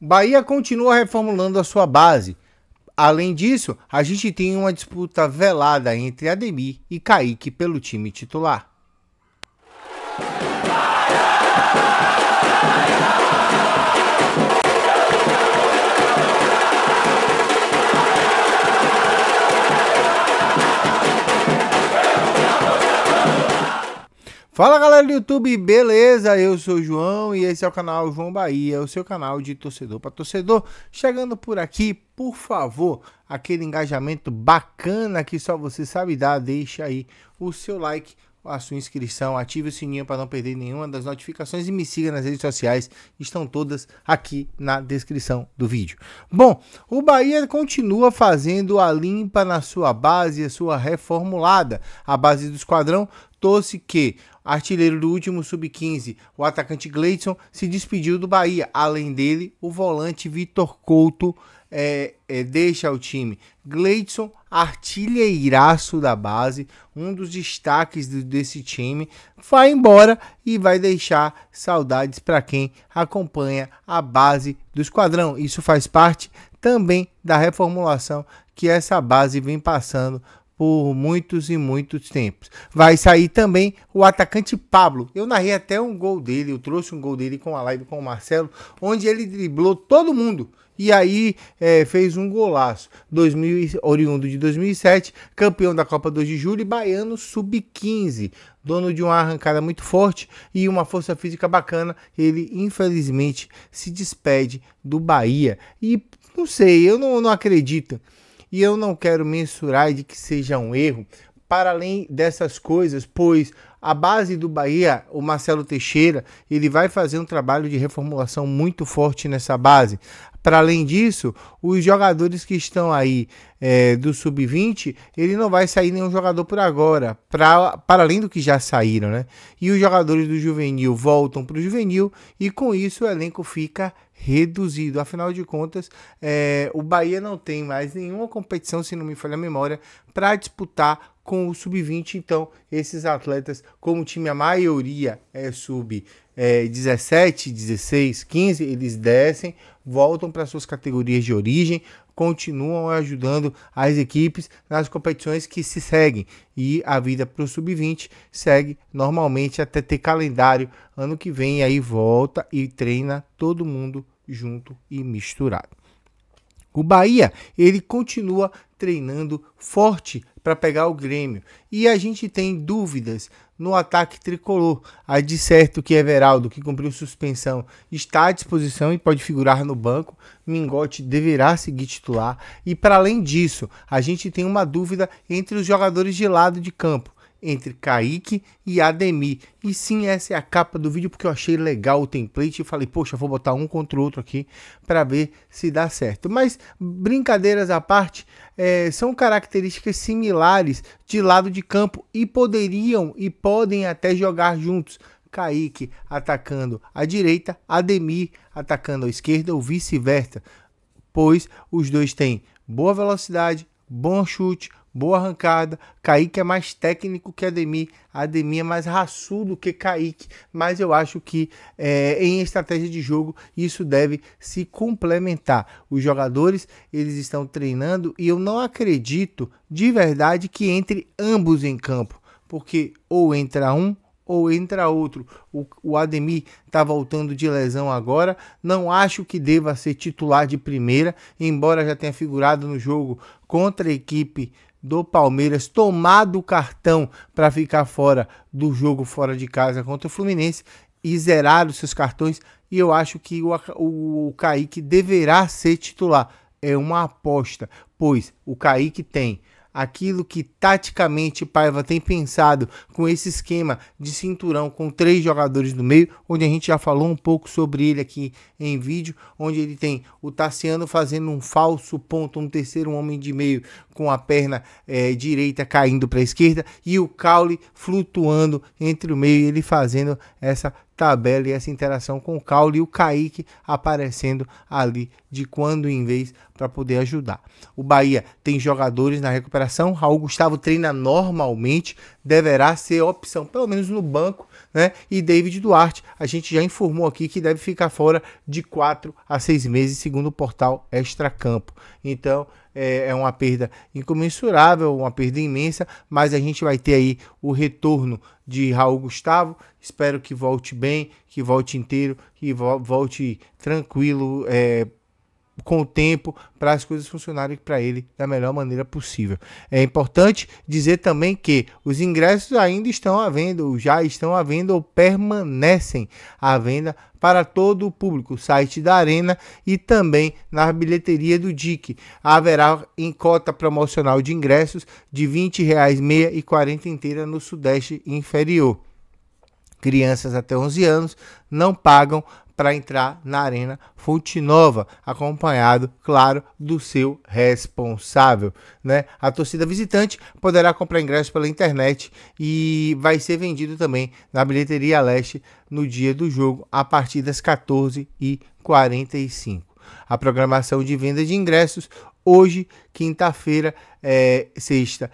Bahia continua reformulando a sua base. Além disso, a gente tem uma disputa velada entre Ademir e Kaique pelo time titular. Bahia! Bahia! Fala galera do YouTube, beleza? Eu sou o João e esse é o canal João Bahia, é o seu canal de torcedor para torcedor. Chegando por aqui, por favor, aquele engajamento bacana que só você sabe dar, deixa aí o seu like, a sua inscrição, ative o sininho para não perder nenhuma das notificações e me siga nas redes sociais, estão todas aqui na descrição do vídeo. Bom, o Bahia continua fazendo a limpa na sua base, a sua reformulada. A base do esquadrão trouxe que Artilheiro do último sub-15, o atacante Gleidson se despediu do Bahia. Além dele, o volante Vitor Couto é, é, deixa o time. Gleidson, artilheiraço da base, um dos destaques do, desse time, vai embora e vai deixar saudades para quem acompanha a base do esquadrão. Isso faz parte também da reformulação que essa base vem passando por muitos e muitos tempos. Vai sair também o atacante Pablo. Eu narrei até um gol dele, eu trouxe um gol dele com a live com o Marcelo, onde ele driblou todo mundo. E aí é, fez um golaço. 2000, oriundo de 2007, campeão da Copa 2 de Julho e baiano sub-15. Dono de uma arrancada muito forte e uma força física bacana. Ele, infelizmente, se despede do Bahia. E não sei, eu não, não acredito e eu não quero mensurar de que seja um erro, para além dessas coisas, pois a base do Bahia, o Marcelo Teixeira, ele vai fazer um trabalho de reformulação muito forte nessa base. Para além disso, os jogadores que estão aí é, do sub-20, ele não vai sair nenhum jogador por agora, para além do que já saíram, né? E os jogadores do juvenil voltam para o juvenil e com isso o elenco fica reduzido. Afinal de contas, é, o Bahia não tem mais nenhuma competição, se não me falha a memória, para disputar com o sub-20. Então, esses atletas, como o time, a maioria é sub-17, é, 16, 15, eles descem voltam para suas categorias de origem, continuam ajudando as equipes nas competições que se seguem. E a vida para o sub-20 segue normalmente até ter calendário. Ano que vem aí volta e treina todo mundo junto e misturado. O Bahia, ele continua treinando forte para pegar o Grêmio. E a gente tem dúvidas no ataque tricolor. Aí de certo que Everaldo, que cumpriu suspensão, está à disposição e pode figurar no banco. Mingote deverá seguir titular. E para além disso, a gente tem uma dúvida entre os jogadores de lado de campo entre Kaique e Ademir. E sim, essa é a capa do vídeo porque eu achei legal o template e falei, poxa, vou botar um contra o outro aqui para ver se dá certo. Mas brincadeiras à parte, é, são características similares de lado de campo e poderiam e podem até jogar juntos. Kaique atacando à direita, Ademir atacando à esquerda ou vice-versa, pois os dois têm boa velocidade, bom chute, Boa arrancada. Kaique é mais técnico que Ademir. Ademir é mais raçudo que Kaique. Mas eu acho que é, em estratégia de jogo isso deve se complementar. Os jogadores eles estão treinando e eu não acredito de verdade que entre ambos em campo. Porque ou entra um ou entra outro. O, o Ademir está voltando de lesão agora. Não acho que deva ser titular de primeira, embora já tenha figurado no jogo contra a equipe do Palmeiras tomado o cartão para ficar fora do jogo fora de casa contra o Fluminense e zerar os seus cartões. E eu acho que o, o, o Kaique deverá ser titular. É uma aposta, pois o Kaique tem aquilo que taticamente Paiva tem pensado com esse esquema de cinturão com três jogadores no meio, onde a gente já falou um pouco sobre ele aqui em vídeo, onde ele tem o Tassiano fazendo um falso ponto, um terceiro homem de meio com a perna é, direita caindo para a esquerda e o Caule flutuando entre o meio, ele fazendo essa tabela e essa interação com o Caule e o Kaique aparecendo ali de quando em vez para poder ajudar. O Bahia tem jogadores na recuperação, Raul Gustavo treina normalmente, deverá ser opção, pelo menos no banco, né? E David Duarte, a gente já informou aqui que deve ficar fora de 4 a 6 meses, segundo o portal Extracampo. Então, é, é, uma perda incomensurável, uma perda imensa, mas a gente vai ter aí o retorno de Raul Gustavo. Espero que volte bem, que volte inteiro, que volte tranquilo. É, com o tempo para as coisas funcionarem para ele da melhor maneira possível. É importante dizer também que os ingressos ainda estão à venda, ou já estão à venda ou permanecem à venda para todo o público, site da Arena e também na bilheteria do DIC. Haverá em cota promocional de ingressos de R$ 20,00 meia e 40 inteira no Sudeste Inferior. Crianças até 11 anos não pagam para entrar na Arena Fonte Nova, acompanhado, claro, do seu responsável. Né? A torcida visitante poderá comprar ingressos pela internet e vai ser vendido também na bilheteria leste no dia do jogo, a partir das 14h45. A programação de venda de ingressos hoje, quinta-feira, é, sexta,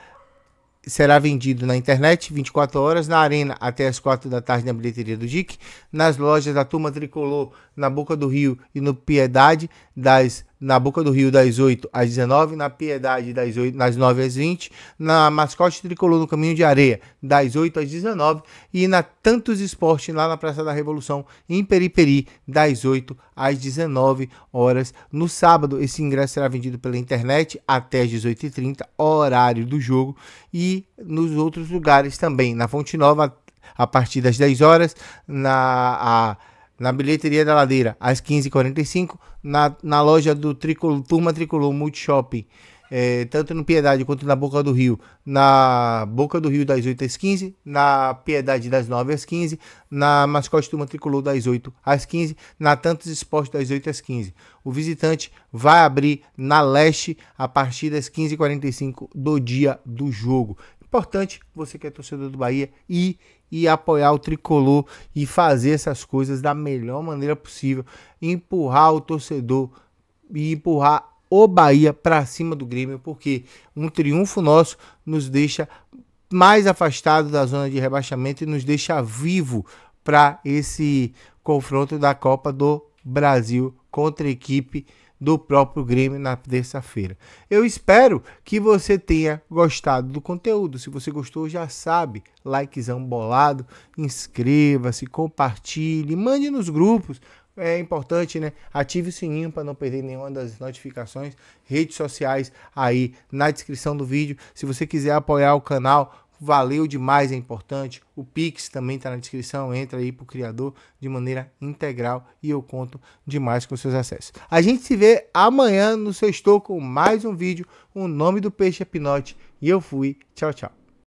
será vendido na internet 24 horas, na Arena até as 4 da tarde na bilheteria do DIC, nas lojas da Turma Tricolor na Boca do Rio e no Piedade das na Boca do Rio das 8 às 19, na Piedade das 8, das 9 às 20, na Mascote Tricolor no Caminho de Areia das 8 às 19 e na Tantos Esporte lá na Praça da Revolução em Periperi das 8 às 19 horas no sábado. Esse ingresso será vendido pela internet até às 18h30, horário do jogo e nos outros lugares também, na Fonte Nova a partir das 10 horas, na a, na bilheteria da Ladeira, às 15h45, na, na loja do Tricolor, Turma Tricolor Multishopping, é, tanto no Piedade quanto na Boca do Rio, na Boca do Rio das 8 às 15, na Piedade das 9 às 15, na Mascote Turma Tricolor das 8 às 15, na Tantos Esportes das 8 às 15. O visitante vai abrir na Leste a partir das 15h45 do dia do jogo. Importante você que é torcedor do Bahia ir e apoiar o tricolor e fazer essas coisas da melhor maneira possível, empurrar o torcedor e empurrar o Bahia para cima do Grêmio, porque um triunfo nosso nos deixa mais afastado da zona de rebaixamento e nos deixa vivo para esse confronto da Copa do Brasil contra a equipe do próprio Grêmio na terça-feira. Eu espero que você tenha gostado do conteúdo. Se você gostou, já sabe, likezão bolado, inscreva-se, compartilhe, mande nos grupos. É importante, né? Ative o sininho para não perder nenhuma das notificações. Redes sociais aí na descrição do vídeo. Se você quiser apoiar o canal, valeu demais, é importante. O Pix também está na descrição, entra aí para o criador de maneira integral e eu conto demais com seus acessos. A gente se vê amanhã no Sextou com mais um vídeo. O nome do peixe é Pinote e eu fui. Tchau, tchau.